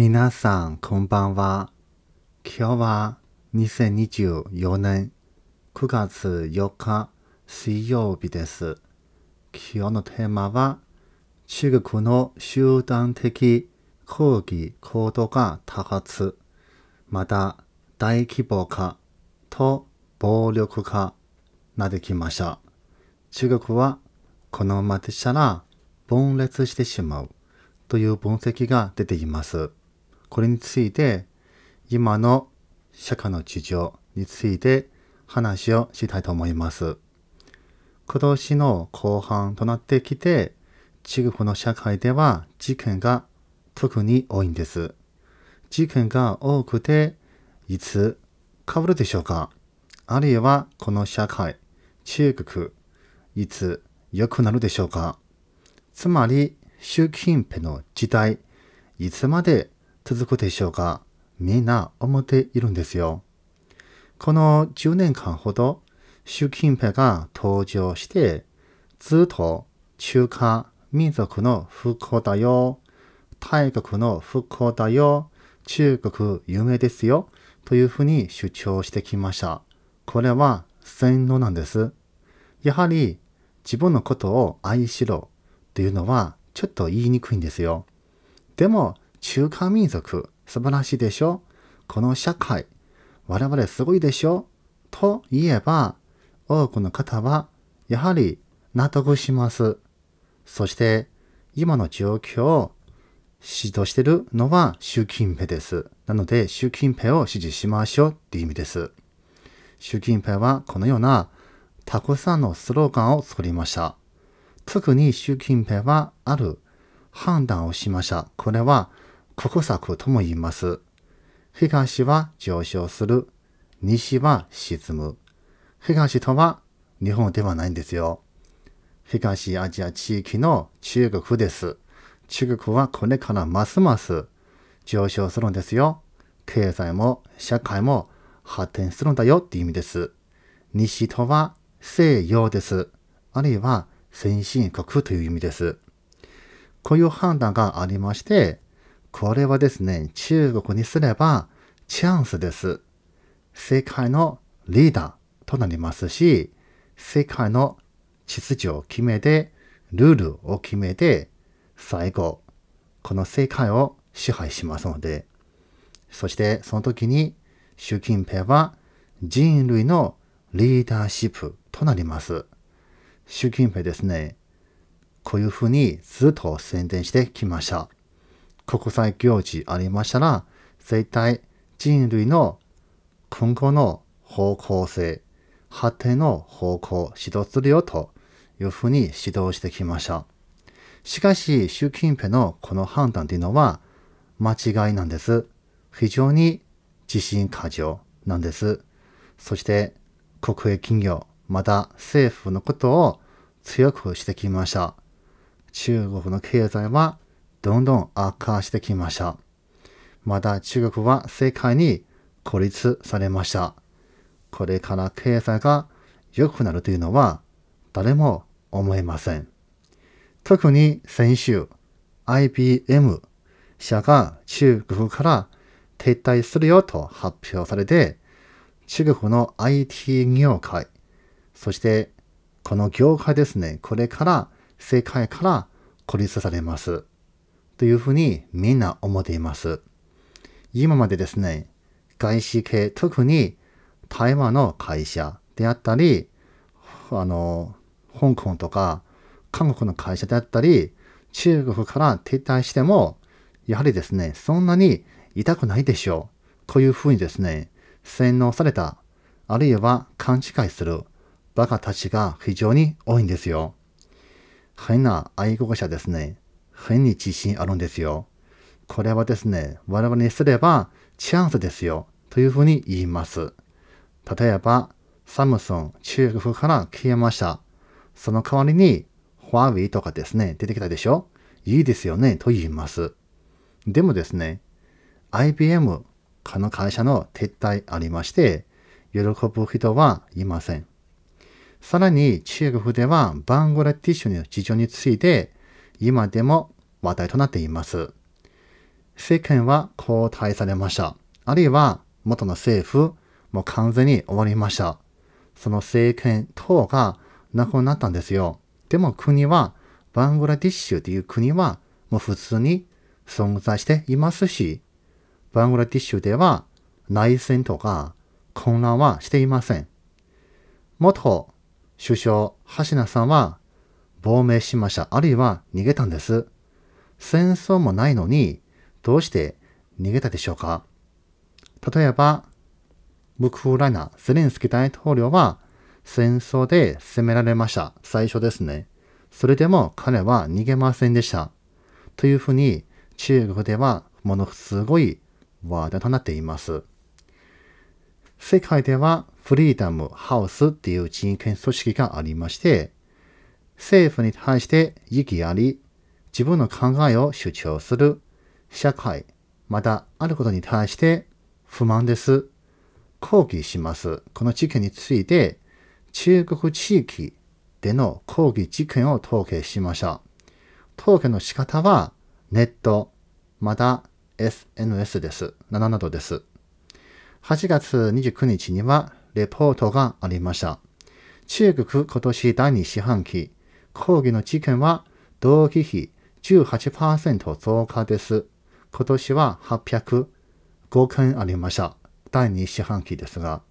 皆さん、こんばんは。今日は2024年9月4日水曜日です。今日のテーマは、中国の集団的抗議行動が多発、また大規模化と暴力化なできました。中国はこのままでしたら分裂してしまうという分析が出ています。これについて、今の社会の事情について話をしたいと思います。今年の後半となってきて、中国の社会では事件が特に多いんです。事件が多くて、いつ変わるでしょうかあるいはこの社会、中国、いつ良くなるでしょうかつまり、習近平の時代、いつまで続くでしょうか、みんな思っているんですよ。この10年間ほど、習近平が登場して、ずっと中華民族の復興だよ、大国の復興だよ、中国有名ですよ、というふうに主張してきました。これは洗脳なんです。やはり自分のことを愛しろというのはちょっと言いにくいんですよ。でも中華民族、素晴らしいでしょこの社会、我々すごいでしょと言えば、多くの方は、やはり納得します。そして、今の状況を指導してるのは習近平です。なので、習近平を支持しましょうっていう意味です。習近平はこのようなたくさんのスローガンを作りました。特に習近平はある判断をしました。これは国策とも言います。東は上昇する。西は沈む。東とは日本ではないんですよ。東アジア地域の中国です。中国はこれからますます上昇するんですよ。経済も社会も発展するんだよって意味です。西とは西洋です。あるいは先進国という意味です。こういう判断がありまして、これはですね、中国にすればチャンスです。世界のリーダーとなりますし、世界の秩序を決めて、ルールを決めて、最後、この世界を支配しますので、そしてその時に習近平は人類のリーダーシップとなります。習近平ですね、こういうふうにずっと宣伝してきました。国際行事ありましたら、絶対人類の今後の方向性、発展の方向、指導するよというふうに指導してきました。しかし、習近平のこの判断というのは間違いなんです。非常に自信過剰なんです。そして、国営企業、また政府のことを強くしてきました。中国の経済はどんどん悪化してきました。また中国は世界に孤立されました。これから経済が良くなるというのは誰も思えません。特に先週、IBM 社が中国から撤退するよと発表されて、中国の IT 業界、そしてこの業界ですね、これから世界から孤立されます。というふうにみんな思っています。今までですね、外資系、特に台湾の会社であったり、あの、香港とか韓国の会社であったり、中国から撤退しても、やはりですね、そんなに痛くないでしょう。というふうにですね、洗脳された、あるいは勘違いするバカたちが非常に多いんですよ。変な愛国者ですね。変に自信あるんですよ。これはですね、我々にすればチャンスですよというふうに言います。例えば、サムソン、中国から消えました。その代わりに、ファーウェイとかですね、出てきたでしょいいですよね、と言います。でもですね、IBM、この会社の撤退ありまして、喜ぶ人はいません。さらに中国ではバングラディッシュの事情について今でも話題となっています。政権は交代されました。あるいは元の政府も完全に終わりました。その政権等がなくなったんですよ。でも国は、バングラディッシュという国はもう普通に存在していますし、バングラディッシュでは内戦とか混乱はしていません。元首相、ハシナさんは亡命しました。あるいは逃げたんです。戦争もないのに、どうして逃げたでしょうか例えば、ウクライナ、ゼレンスキー大統領は戦争で攻められました。最初ですね。それでも彼は逃げませんでした。というふうに中国ではものすごい話題となっています。世界ではフリーダムハウスっていう人権組織がありまして、政府に対して意義あり、自分の考えを主張する、社会、またあることに対して不満です。抗議します。この事件について、中国地域での抗議事件を統計しました。統計の仕方は、ネット、また SNS です。などです。8月29日には、レポートがありました。中国今年第2四半期、抗議の事件は同期比18%増加です。今年は805件ありました。第2四半期ですが。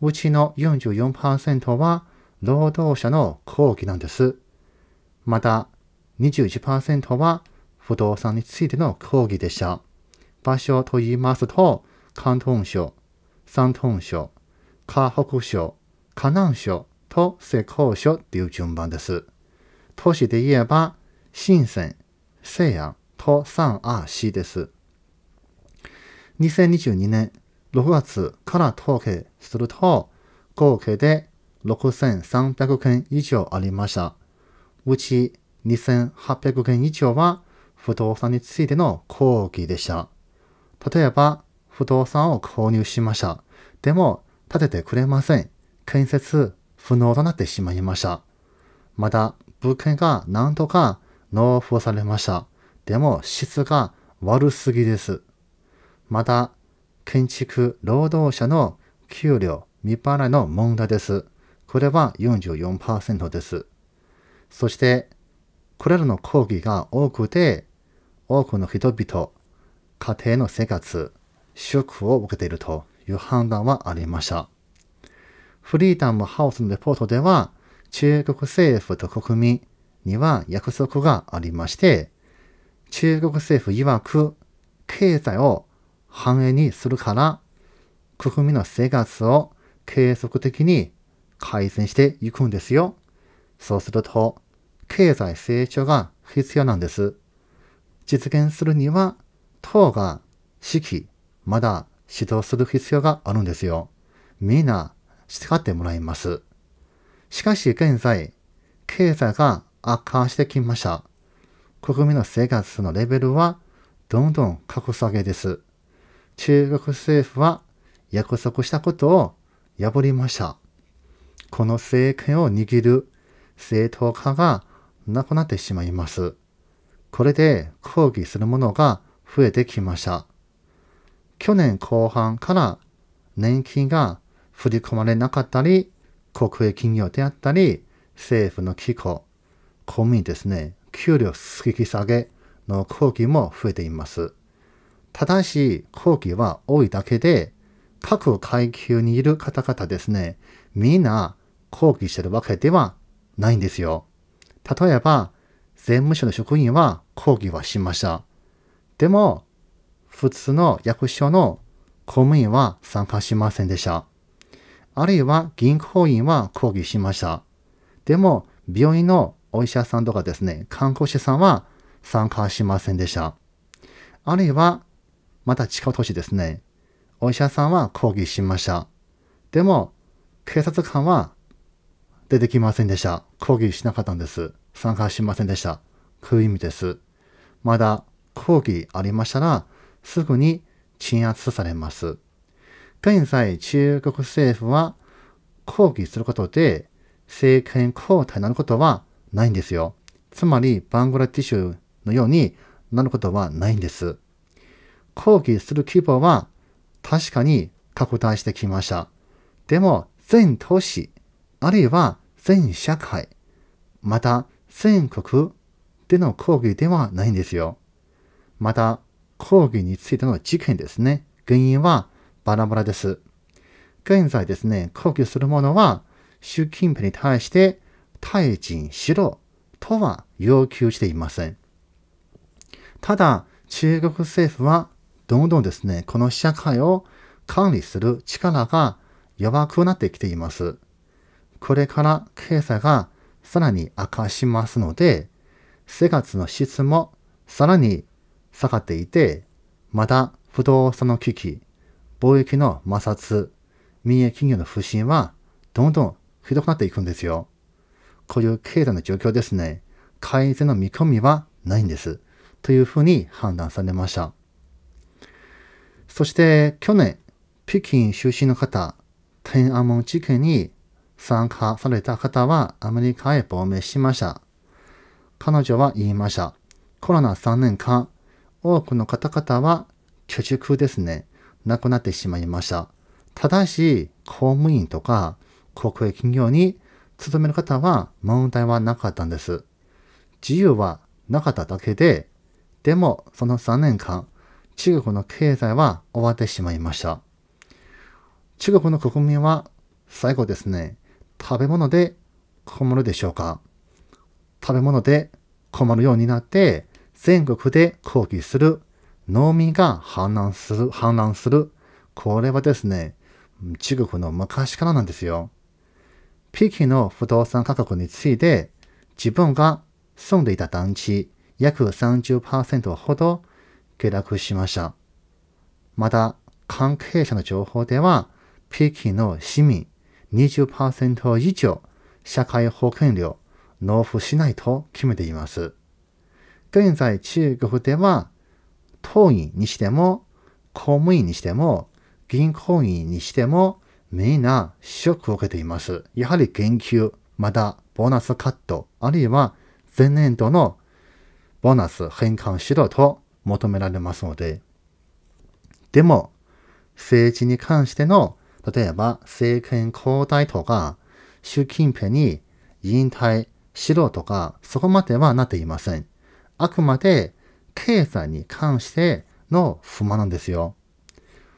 うちの44%は労働者の抗議なんです。また21%は不動産についての抗議でした。場所と言いますと、関東省、山東省、河北省、河南省、と施工所っていう順番です。都市で言えば、深鮮、西安と三亜市です。2022年6月から統計すると、合計で6300件以上ありました。うち2800件以上は不動産についての講義でした。例えば、不動産を購入しました。でも、建ててくれません。建設不能となってしまいました。また、物件が何とか納付されました。でも、質が悪すぎです。また、建築労働者の給料未払いの問題です。これは44%です。そして、これらの抗議が多くて、多くの人々、家庭の生活、ショックを受けているという判断はありました。フリーダムハウスのレポートでは、中国政府と国民には約束がありまして、中国政府曰く、経済を繁栄にするから、国民の生活を継続的に改善していくんですよ。そうすると、経済成長が必要なんです。実現するには、党が指揮、まだ指導する必要があるんですよ。みんな使ってもらいます。しかし現在、経済が悪化してきました。国民の生活のレベルはどんどん格下げです。中国政府は約束したことを破りました。この政権を握る正当化がなくなってしまいます。これで抗議するものが増えてきました。去年後半から年金が振り込まれなかったり、国営企業であったり、政府の機構、公務員ですね、給料引き下げの抗議も増えています。ただし、抗議は多いだけで、各階級にいる方々ですね、みんな抗議してるわけではないんですよ。例えば、税務署の職員は抗議はしました。でも、普通の役所の公務員は参加しませんでした。あるいは銀行員は抗議しました。でも、病院のお医者さんとかですね、看護師さんは参加しませんでした。あるいは、また近う年ですね、お医者さんは抗議しました。でも、警察官は出てきませんでした。抗議しなかったんです。参加しませんでした。ういう意味です。まだ抗議ありましたら、すぐに鎮圧されます。現在、中国政府は抗議することで政権交代になることはないんですよ。つまり、バングラディッシュのようになることはないんです。抗議する規模は確かに拡大してきました。でも、全都市、あるいは全社会、また全国での抗議ではないんですよ。また、抗議についての事件ですね。原因はバラバラです。現在ですね、抗議する者は、習近平に対して退陣しろとは要求していません。ただ、中国政府はどんどんですね、この社会を管理する力が弱くなってきています。これから経済がさらに悪化しますので、生活の質もさらに下がっていて、また不動産の危機、貿易の摩擦、民営企業の不振は、どんどんひどくなっていくんですよ。こういう経済の状況ですね。改善の見込みはないんです。というふうに判断されました。そして去年、北京出身の方、天安門事件に参加された方はアメリカへ亡命しました。彼女は言いました。コロナ3年間、多くの方々は居住ですね。なくなってしまいました。ただし、公務員とか国営企業に勤める方は問題はなかったんです。自由はなかっただけで、でもその3年間、中国の経済は終わってしまいました。中国の国民は最後ですね、食べ物で困るでしょうか食べ物で困るようになって、全国で抗議する農民が氾濫する、氾濫する。これはですね、中国の昔からなんですよ。北京の不動産価格について、自分が住んでいた団地、約30%ほど下落しました。また、関係者の情報では、北京の市民20%以上、社会保険料納付しないと決めています。現在中国では党員にしても、公務員にしても、銀行員にしても、みんなショックを受けています。やはり減給、またボーナスカット、あるいは前年度のボーナス返還しろと求められますので。でも、政治に関しての、例えば政権交代とか、習近平に引退しろとか、そこまではなっていません。あくまで経済に関しての不満なんですよ。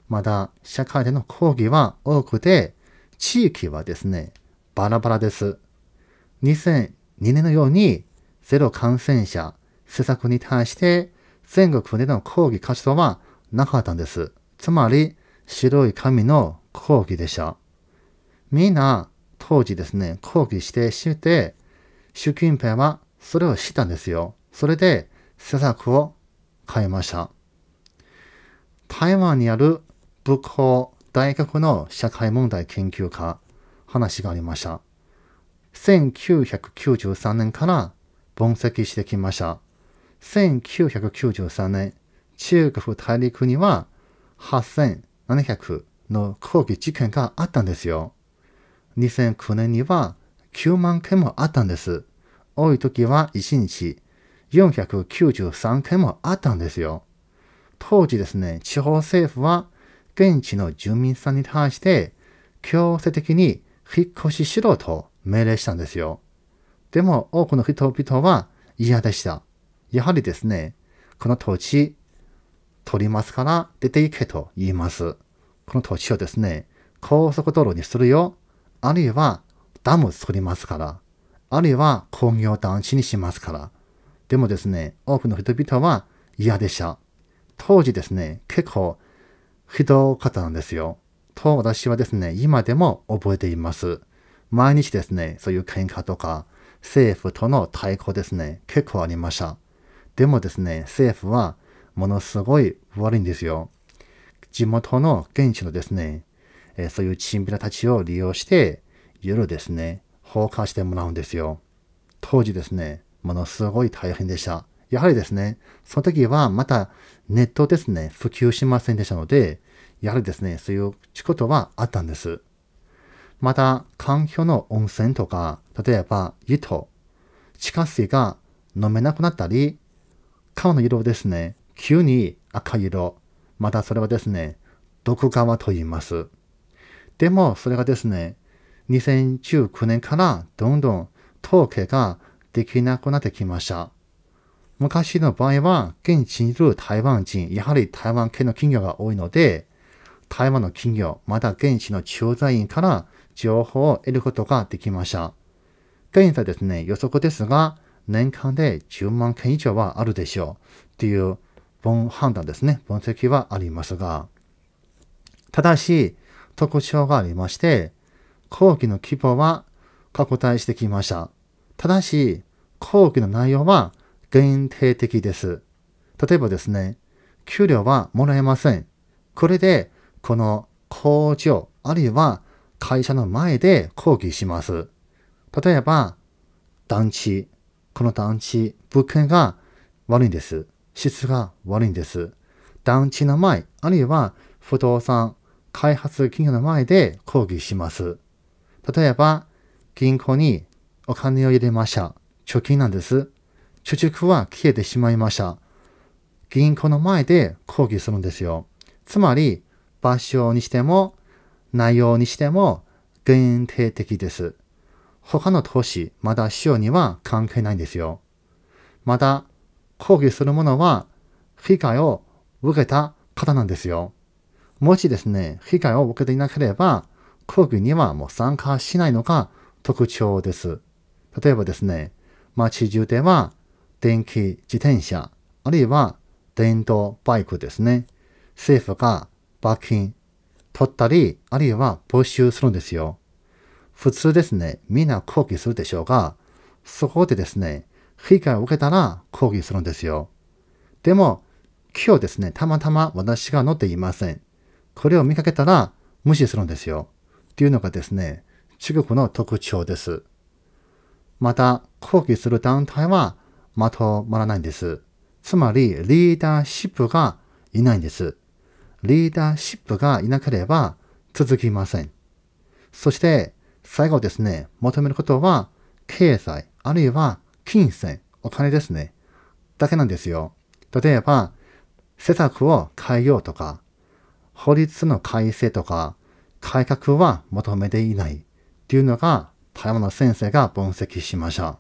まだ社会での抗議は多くて、地域はですね、バラバラです。2002年のようにゼロ感染者施策に対して全国での抗議活動はなかったんです。つまり白い紙の抗議でした。みんな当時ですね、抗議してして、習近平はそれを知ったんですよ。それで施策を変えました。台湾にある仏法大学の社会問題研究家、話がありました。1993年から分析してきました。1993年、中国大陸には8700の抗議事件があったんですよ。2009年には9万件もあったんです。多い時は1日493件もあったんですよ。当時ですね、地方政府は現地の住民さんに対して強制的に引っ越ししろと命令したんですよ。でも多くの人々は嫌でした。やはりですね、この土地取りますから出て行けと言います。この土地をですね、高速道路にするよ。あるいはダム作りますから。あるいは工業団地にしますから。でもですね、多くの人々は嫌でした。当時ですね、結構ひどかったんですよ。と私はですね、今でも覚えています。毎日ですね、そういう喧嘩とか、政府との対抗ですね、結構ありました。でもですね、政府はものすごい悪いんですよ。地元の現地のですね、えそういうチンピラたちを利用して、夜ですね、放火してもらうんですよ。当時ですね、ものすごい大変でした。やはりですね、その時はまたネットですね、普及しませんでしたので、やはりですね、そういうことはあったんです。また、環境の温泉とか、例えば湯と、地下水が飲めなくなったり、川の色ですね、急に赤色、またそれはですね、毒川と言います。でも、それがですね、2019年からどんどん統計ができなくなってきました。昔の場合は、現地にいる台湾人、やはり台湾系の企業が多いので、台湾の企業、また現地の駐在員から情報を得ることができました。現在ですね、予測ですが、年間で10万件以上はあるでしょう。という、分判断ですね、分析はありますが。ただし、特徴がありまして、後期の規模は拡大してきました。ただし、講義の内容は限定的です。例えばですね、給料はもらえません。これで、この工場、あるいは会社の前で講義します。例えば、団地。この団地、物件が悪いんです。質が悪いんです。団地の前、あるいは不動産、開発企業の前で抗議します。例えば、銀行にお金を入れました。貯金なんです。貯蓄は消えてしまいました。銀行の前で抗議するんですよ。つまり、場所にしても、内容にしても、限定的です。他の投資、まだ使用には関係ないんですよ。また、抗議するものは、被害を受けた方なんですよ。もしですね、被害を受けていなければ、抗議にはもう参加しないのが特徴です。例えばですね、街中では電気自転車、あるいは電動バイクですね。政府が罰金取ったり、あるいは没収するんですよ。普通ですね、みんな抗議するでしょうが、そこでですね、被害を受けたら抗議するんですよ。でも、今日ですね、たまたま私が乗っていません。これを見かけたら無視するんですよ。っていうのがですね、中国の特徴です。また、抗議する団体はまとまらないんです。つまり、リーダーシップがいないんです。リーダーシップがいなければ続きません。そして、最後ですね、求めることは、経済、あるいは金銭、お金ですね。だけなんですよ。例えば、施策を変えようとか、法律の改正とか、改革は求めていないというのが湾の先生が分析しました。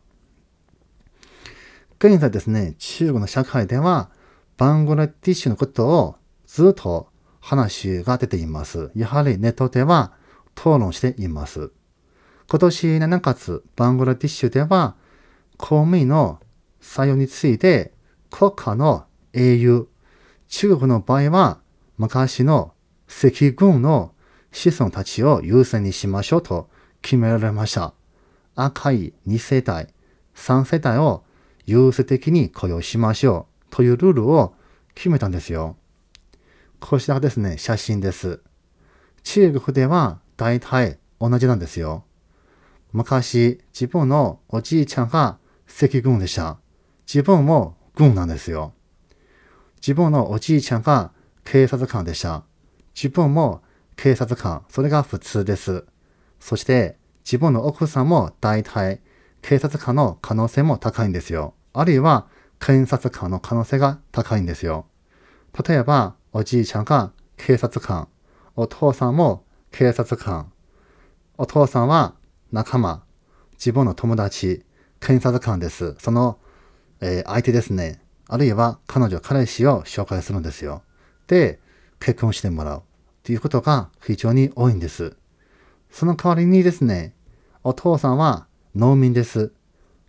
現在ですね、中国の社会では、バングラディッシュのことをずっと話が出ています。やはりネットでは討論しています。今年7月、バングラディッシュでは、公務員の採用について、国家の英雄、中国の場合は、昔の赤軍の子孫たちを優先にしましょうと決められました。赤い2世帯、3世帯を優先的に雇用しましょうというルールを決めたんですよ。こちらですね、写真です。中国では大体同じなんですよ。昔、自分のおじいちゃんが赤軍でした。自分も軍なんですよ。自分のおじいちゃんが警察官でした。自分も警察官、それが普通です。そして自分の奥さんも大体警察官の可能性も高いんですよ。あるいは検察官の可能性が高いんですよ。例えばおじいちゃんが警察官、お父さんも警察官、お父さんは仲間、自分の友達、検察官です。その、えー、相手ですね。あるいは彼女、彼氏を紹介するんですよ。で、結婚してもらう。ということが非常に多いんです。その代わりにですね、お父さんは農民です。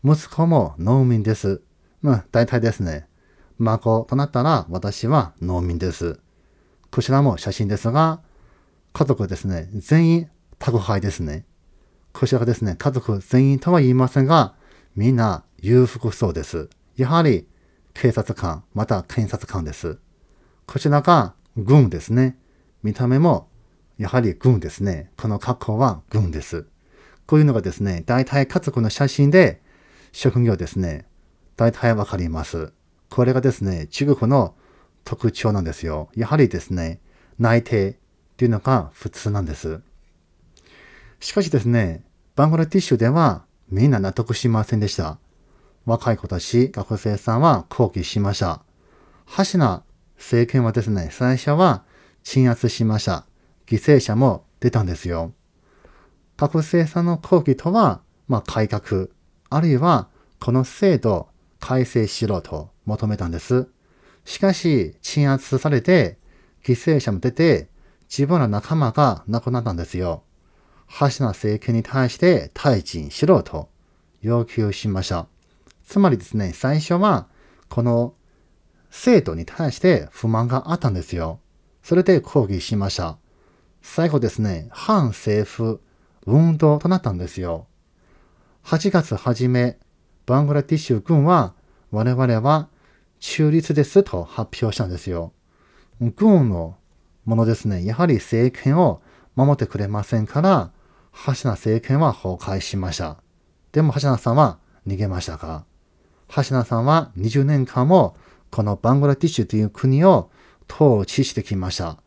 息子も農民です。まあ、大体ですね。孫となったら私は農民です。こちらも写真ですが、家族ですね、全員宅配ですね。こちらがですね、家族全員とは言いませんが、みんな裕福そうです。やはり警察官、また検察官です。こちらが軍ですね。見た目もやはり軍ですね。この格好は軍です。こういうのがですね、大体家族の写真で職業ですね、大体わかります。これがですね、中国の特徴なんですよ。やはりですね、内定っていうのが普通なんです。しかしですね、バングラディッシュではみんな納得しませんでした。若い子たち、学生さんは抗議しました。ハシナ政権はですね、最初は鎮圧しました。犠牲者も出たんですよ。学生さの抗議とは、まあ、改革、あるいはこの制度改正しろと求めたんです。しかし、鎮圧されて、犠牲者も出て、自分の仲間が亡くなったんですよ。橋の政権に対して退陣しろと要求しました。つまりですね、最初は、この生徒に対して不満があったんですよ。それで抗議しました。最後ですね、反政府運動となったんですよ。8月初め、バングラディッシュ軍は我々は中立ですと発表したんですよ。軍のものですね、やはり政権を守ってくれませんから、ハシナ政権は崩壊しました。でもハシナさんは逃げましたかハシナさんは20年間もこのバングラディッシュという国を統治してきました。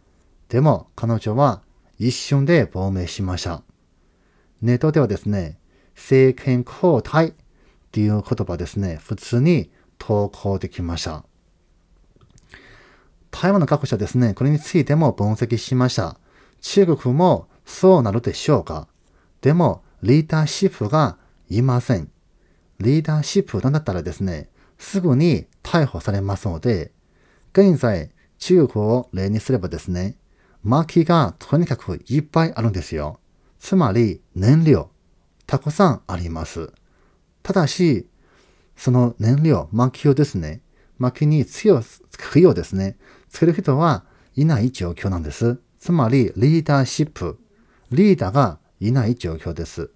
でも彼女は一瞬で亡命しました。ネットではですね、政権交代っていう言葉ですね、普通に投稿できました。台湾の各社ですね、これについても分析しました。中国もそうなるでしょうかでも、リーダーシップがいません。リーダーシップなんだったらですね、すぐに逮捕されますので、現在、中国を例にすればですね、薪がとにかくいっぱいあるんですよ。つまり燃料、たくさんあります。ただし、その燃料、薪をですね、薪に強く火をですね、作る人はいない状況なんです。つまりリーダーシップ、リーダーがいない状況です。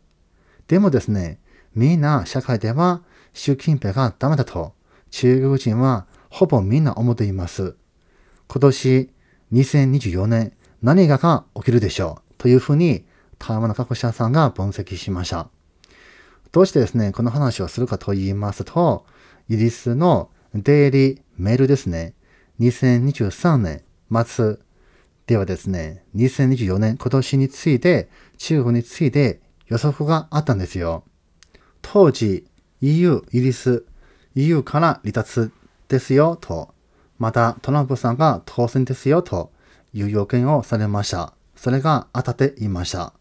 でもですね、みんな社会では習近平がダメだと中国人はほぼみんな思っています。今年2024年何がが起きるでしょうというふうに台湾の各社さんが分析しました。どうしてですね、この話をするかと言いますと、イギリスのデイリーメールですね、2023年末ではですね、2024年今年について、中国について予測があったんですよ。当時、EU、イギリス、EU から離脱ですよと、またトランプさんが当選ですよと、いう要件をされました。それが当たっていました。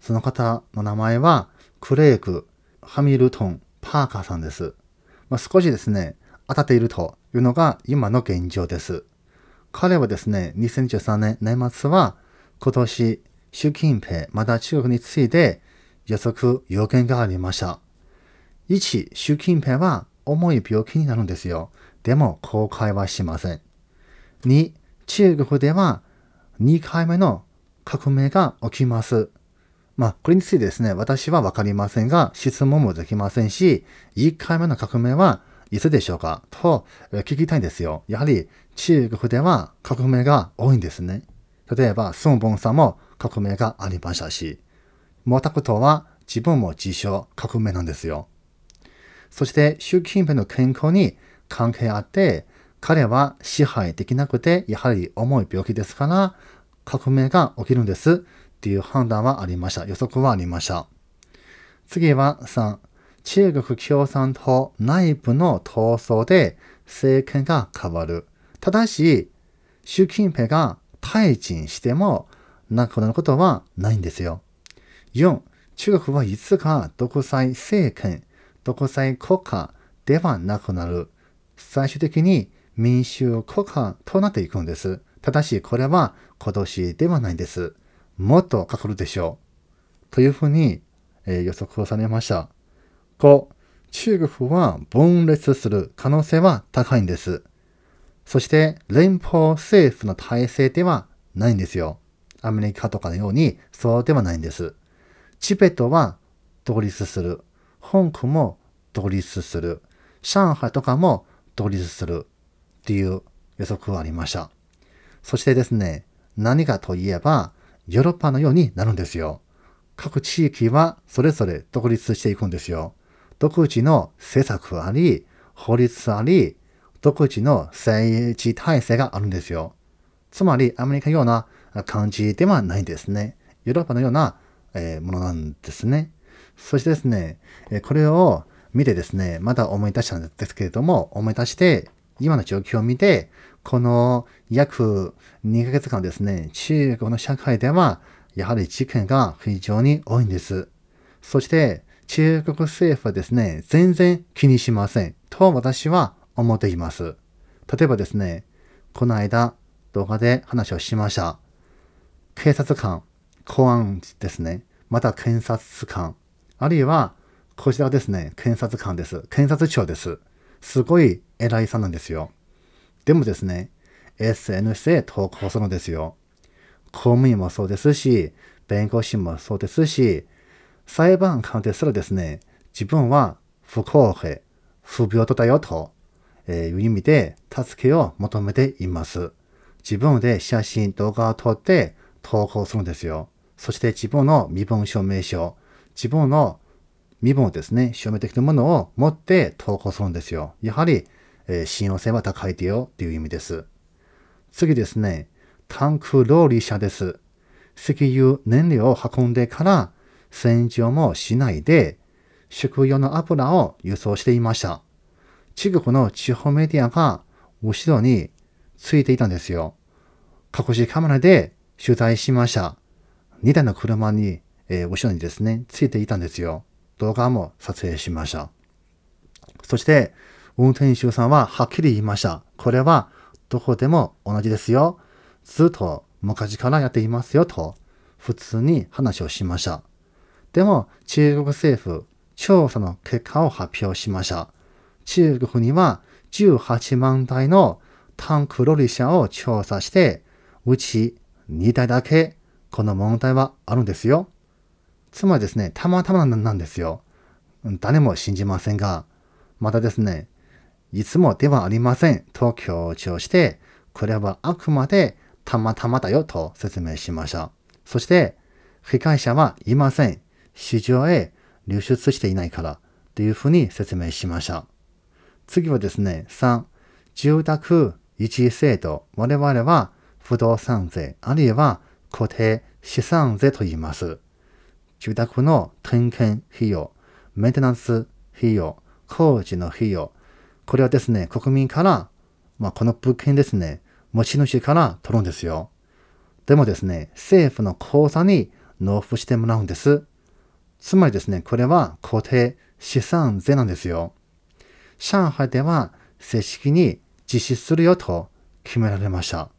その方の名前は、クレイク、ハミルトン、パーカーさんです。まあ、少しですね、当たっているというのが今の現状です。彼はですね、2013年年末は、今年、習近平、また中国について予測、要件がありました。1、習近平は重い病気になるんですよ。でも、公開はしません。2、中国では2回目の革命が起きます。まあ、これについてですね、私はわかりませんが、質問もできませんし、1回目の革命はいつでしょうかと聞きたいんですよ。やはり中国では革命が多いんですね。例えば、孫本さんも革命がありましたし、毛沢東は自分も自称革命なんですよ。そして、習近平の健康に関係あって、彼は支配できなくて、やはり重い病気ですから、革命が起きるんですっていう判断はありました。予測はありました。次は3、中国共産党内部の闘争で政権が変わる。ただし、習近平が退陣しても亡くなることはないんですよ。4、中国はいつか独裁政権、独裁国家ではなくなる。最終的に民衆国家となっていくんです。ただし、これは今年ではないんです。もっとかかるでしょう。というふうに、えー、予測をされました。5、中国は分裂する可能性は高いんです。そして、連邦政府の体制ではないんですよ。アメリカとかのように、そうではないんです。チベットは独立する。香港も独立する。上海とかも独立する。っていう予測がありました。そしてですね、何かといえば、ヨーロッパのようになるんですよ。各地域はそれぞれ独立していくんですよ。独自の政策あり、法律あり、独自の政治体制があるんですよ。つまり、アメリカような感じではないんですね。ヨーロッパのような、えものなんですね。そしてですね、これを見てですね、また思い出したんですけれども、思い出して、今の状況を見て、この約2ヶ月間ですね、中国の社会では、やはり事件が非常に多いんです。そして、中国政府はですね、全然気にしません。と私は思っています。例えばですね、この間動画で話をしました。警察官、公安ですね。また検察官。あるいは、こちらですね、検察官です。検察庁です。すごい偉いさなんですよ。でもですね、SNS へ投稿するのですよ。公務員もそうですし、弁護士もそうですし、裁判官ですらですね、自分は不公平、不平等だよという意味で助けを求めています。自分で写真、動画を撮って投稿するんですよ。そして自分の身分証明書、自分の身分をですね、証明できるものを持って投稿するんですよ。やはりえ信用性は高いでよていう意味です。次ですね。タンクローリー車です。石油、燃料を運んでから、洗浄もしないで、食用の油を輸送していました。中国の地方メディアが後ろについていたんですよ。隠しカメラで取材しました。2台の車に、えー、後ろにですね、ついていたんですよ。動画も撮影しました。そして、運転手さんははっきり言いました。これはどこでも同じですよ。ずっと昔からやっていますよと普通に話をしました。でも中国政府調査の結果を発表しました。中国には18万台のタンクロリ車を調査して、うち2台だけこの問題はあるんですよ。つまりですね、たまたまなんですよ。誰も信じませんが、またですね、いつもではありませんと強調して、これはあくまでたまたまだよと説明しました。そして、被害者はいません。市場へ流出していないからというふうに説明しました。次はですね、3、住宅一時制度。我々は不動産税あるいは固定資産税と言います。住宅の点検費用、メンテナンス費用、工事の費用、これはですね、国民から、まあ、この物件ですね、持ち主から取るんですよ。でもですね、政府の口座に納付してもらうんです。つまりですね、これは固定資産税なんですよ。上海では正式に実施するよと決められました。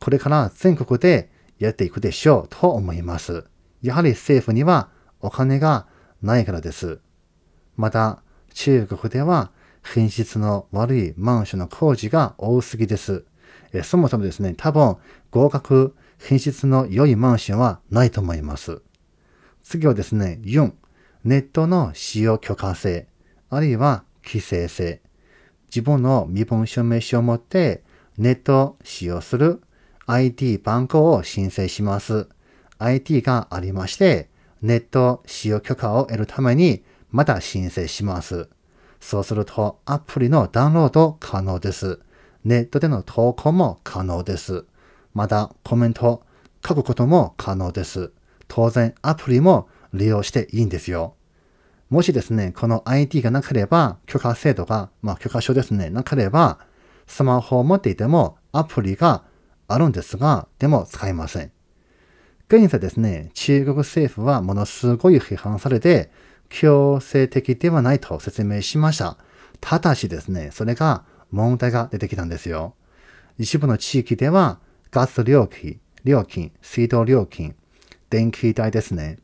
これから全国でやっていくでしょうと思います。やはり政府にはお金がないからです。また、中国では品質の悪いマンションの工事が多すぎです。えそもそもですね、多分合格品質の良いマンションはないと思います。次はですね、4、ネットの使用許可制、あるいは規制性。自分の身分証明書を持ってネットを使用する IT 番号を申請します。IT がありまして、ネット使用許可を得るためにまた申請します。そうするとアプリのダウンロード可能です。ネットでの投稿も可能です。またコメントを書くことも可能です。当然アプリも利用していいんですよ。もしですね、この ID がなければ、許可制度が、まあ許可証ですね、なければ、スマホを持っていてもアプリがあるんですが、でも使えません。現在ですね、中国政府はものすごい批判されて、強制的ではないと説明しました。ただしですね、それが問題が出てきたんですよ。一部の地域ではガス料金、料金、水道料金、電気代ですね。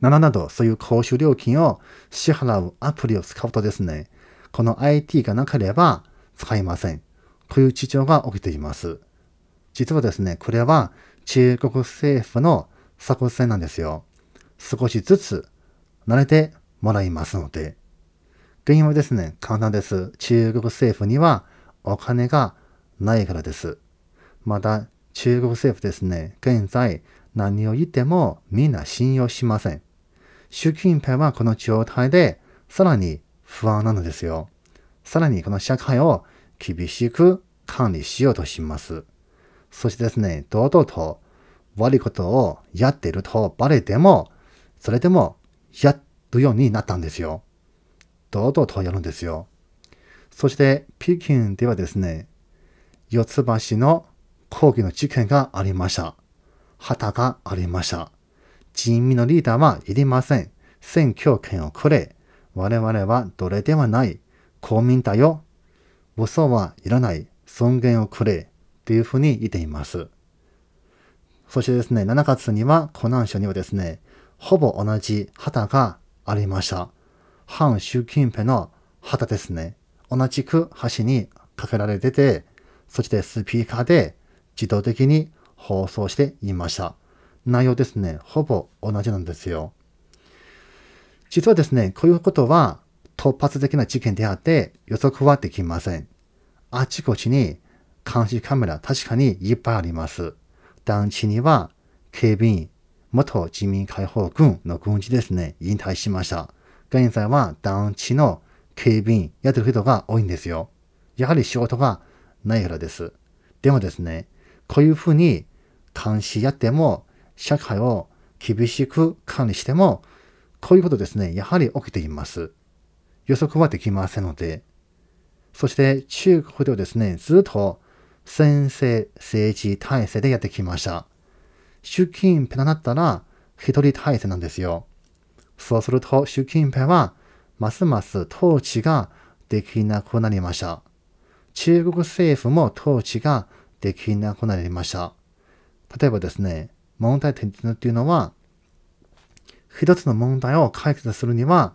などなど、そういう公衆料金を支払うアプリを使うとですね、この IT がなければ使いません。こういう事情が起きています。実はですね、これは中国政府の作戦なんですよ。少しずつ慣れてもらいますので。原因はですね、簡単です。中国政府にはお金がないからです。また、中国政府ですね、現在何を言ってもみんな信用しません。習近平はこの状態でさらに不安なのですよ。さらにこの社会を厳しく管理しようとします。そしてですね、堂々と悪いことをやっているとバレても、それでもやるようになったんですよ。堂々とやるんですよ。そして北京ではですね、四つ橋の抗議の事件がありました。旗がありました。人民のリーダーはいりません。選挙権をくれ。我々は奴隷ではない。公民だよ。嘘はいらない。尊厳をくれ。というふうに言っています。そしてですね、7月には、湖南省にはですね、ほぼ同じ旗がありました。反習近平の旗ですね。同じく橋にかけられてて、そしてスピーカーで自動的に放送していました。内容ですね、ほぼ同じなんですよ。実はですね、こういうことは突発的な事件であって予測はできません。あちこちに監視カメラ確かにいっぱいあります。団地には警備員、元自民解放軍の軍事ですね、引退しました。現在は団地の警備員やってる人が多いんですよ。やはり仕事がないからです。でもですね、こういうふうに監視やっても、社会を厳しく管理しても、こういうことですね、やはり起きています。予測はできませんので。そして中国ではですね、ずっと先制政治体制でやってきました。習近平なったら一人体制なんですよ。そうすると習近平はますます統治ができなくなりました。中国政府も統治ができなくなりました。例えばですね、問題点っていうのは、一つの問題を解決するには、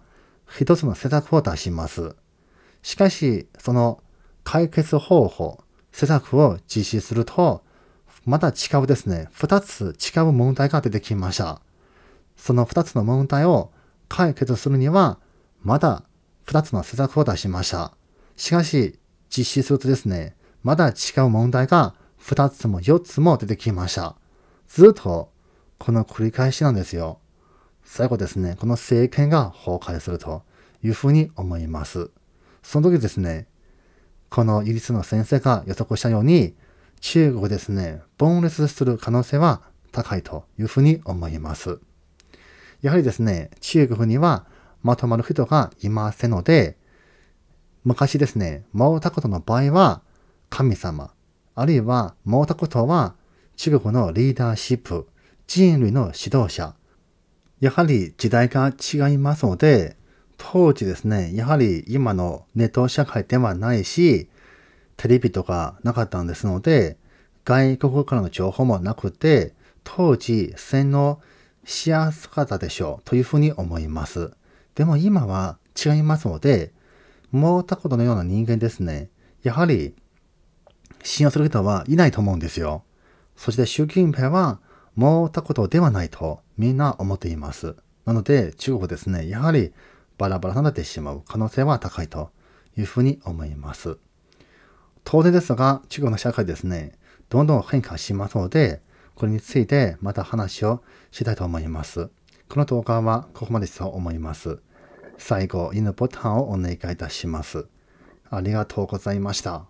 一つの施策を出します。しかし、その解決方法、施策を実施すると、また違うですね、2つ違う問題が出てきました。その2つの問題を解決するには、まだ2つの施策を出しました。しかし、実施するとですね、まだ違う問題が2つも4つも出てきました。ずっと、この繰り返しなんですよ。最後ですね、この政権が崩壊するというふうに思います。その時ですね、このイギリスの先生が予測したように、中国ですね、ボンレスする可能性は高いというふうに思います。やはりですね、中国にはまとまる人がいませんので、昔ですね、毛沢東の場合は神様、あるいは毛沢東は中国のリーダーシップ、人類の指導者、やはり時代が違いますので、当時ですね、やはり今のネット社会ではないし、テレビとかなかったんですので、外国からの情報もなくて、当時洗脳しやすかったでしょうというふうに思います。でも今は違いますので、もうことのような人間ですね。やはり信用する人はいないと思うんですよ。そして習近平はもうことではないとみんな思っています。なので中国ですね、やはりバラバラになってしまう可能性は高いというふうに思います。当然ですが、中国の社会ですね、どんどん変化しますので、これについてまた話をしたいと思います。この動画はここまでと思います。最後、いいねボタンをお願いいたします。ありがとうございました。